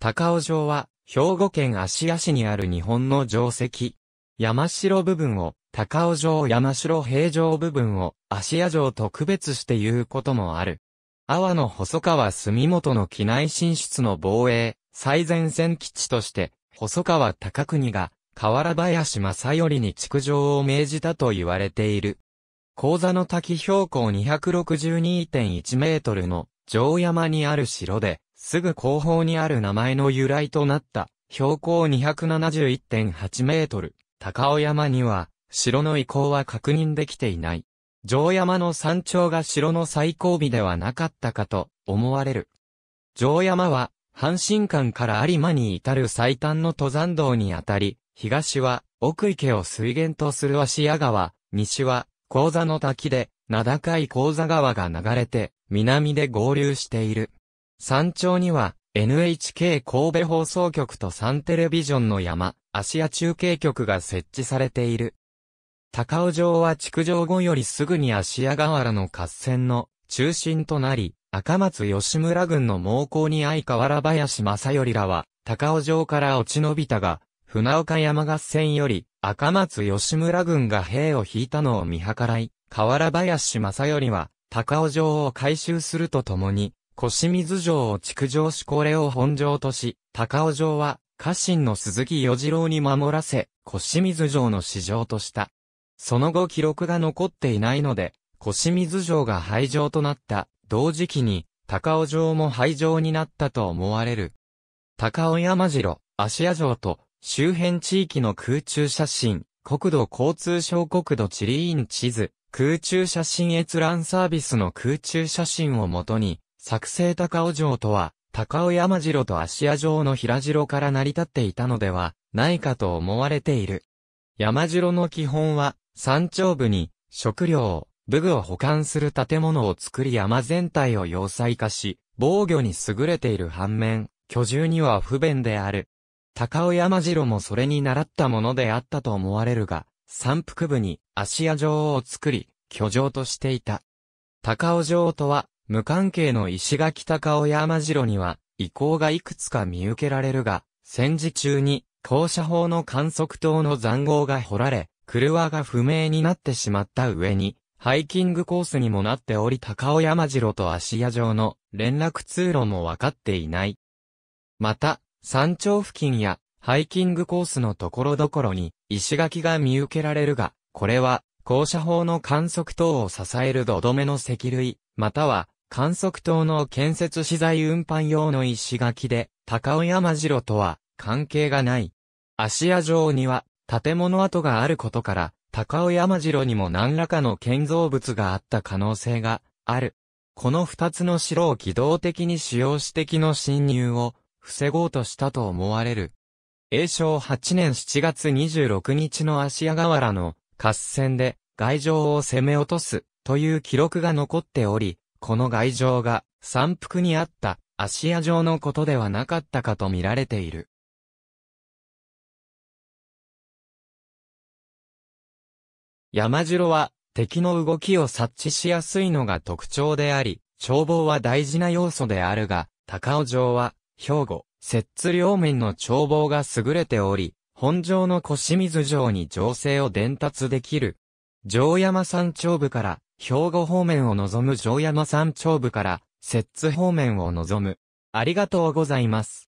高尾城は、兵庫県芦屋市にある日本の城跡。山城部分を、高尾城山城平城部分を、芦屋城と区別して言うこともある。阿波の細川住元の機内進出の防衛、最前線基地として、細川高国が、河原林正頼に築城を命じたと言われている。高座の滝標高262.1メートルの城山にある城で、すぐ後方にある名前の由来となった、標高271.8メートル、高尾山には、城の遺構は確認できていない。城山の山頂が城の最後尾ではなかったかと思われる。城山は、阪神間から有馬に至る最短の登山道にあたり、東は奥池を水源とする芦屋川、西は高座の滝で、名高い高座川が流れて、南で合流している。山頂には NHK 神戸放送局とサンテレビジョンの山、芦屋中継局が設置されている。高尾城は築城後よりすぐに芦屋河原の合戦の中心となり、赤松吉村軍の猛攻に相河原林正頼らは、高尾城から落ち延びたが、船岡山合戦より、赤松吉村軍が兵を引いたのを見計らい、河原林正頼は、高尾城を回収するとともに、清水城を築城しこれを本城とし、高尾城は、家臣の鈴木与次郎に守らせ、清水城の市場とした。その後記録が残っていないので、清水城が廃城となった同時期に高尾城も廃城になったと思われる。高尾山城、芦屋城と周辺地域の空中写真、国土交通省国土地理院地図、空中写真閲覧サービスの空中写真をもとに、作成高尾城とは、高尾山城と芦屋城の平城から成り立っていたのではないかと思われている。山城の基本は、山頂部に食料、武具を保管する建物を作り山全体を要塞化し、防御に優れている反面、居住には不便である。高尾山城もそれに習ったものであったと思われるが、山腹部に芦屋城を作り、居城としていた。高尾城とは、無関係の石垣高尾山城には、遺構がいくつか見受けられるが、戦時中に、校舎法の観測塔の残壕が掘られ、車が不明になってしまった上に、ハイキングコースにもなっており高尾山城と足屋城の連絡通路も分かっていない。また、山頂付近やハイキングコースのところどころに石垣が見受けられるが、これは、校舎法の観測塔を支える土留めの石類、または観測塔の建設資材運搬用の石垣で、高尾山城とは関係がない。芦屋城には建物跡があることから、高尾山城にも何らかの建造物があった可能性がある。この二つの城を機動的に使用指摘の侵入を防ごうとしたと思われる。永正8年7月26日の芦屋河原の合戦で外城を攻め落とすという記録が残っており、この外城が山腹にあった芦屋城のことではなかったかと見られている。山城は敵の動きを察知しやすいのが特徴であり、眺望は大事な要素であるが、高尾城は、兵庫、摂津両面の眺望が優れており、本城の小清水城に情勢を伝達できる城山山頂部から、兵庫方面を望む城山山頂部から、摂津方面を望む。ありがとうございます。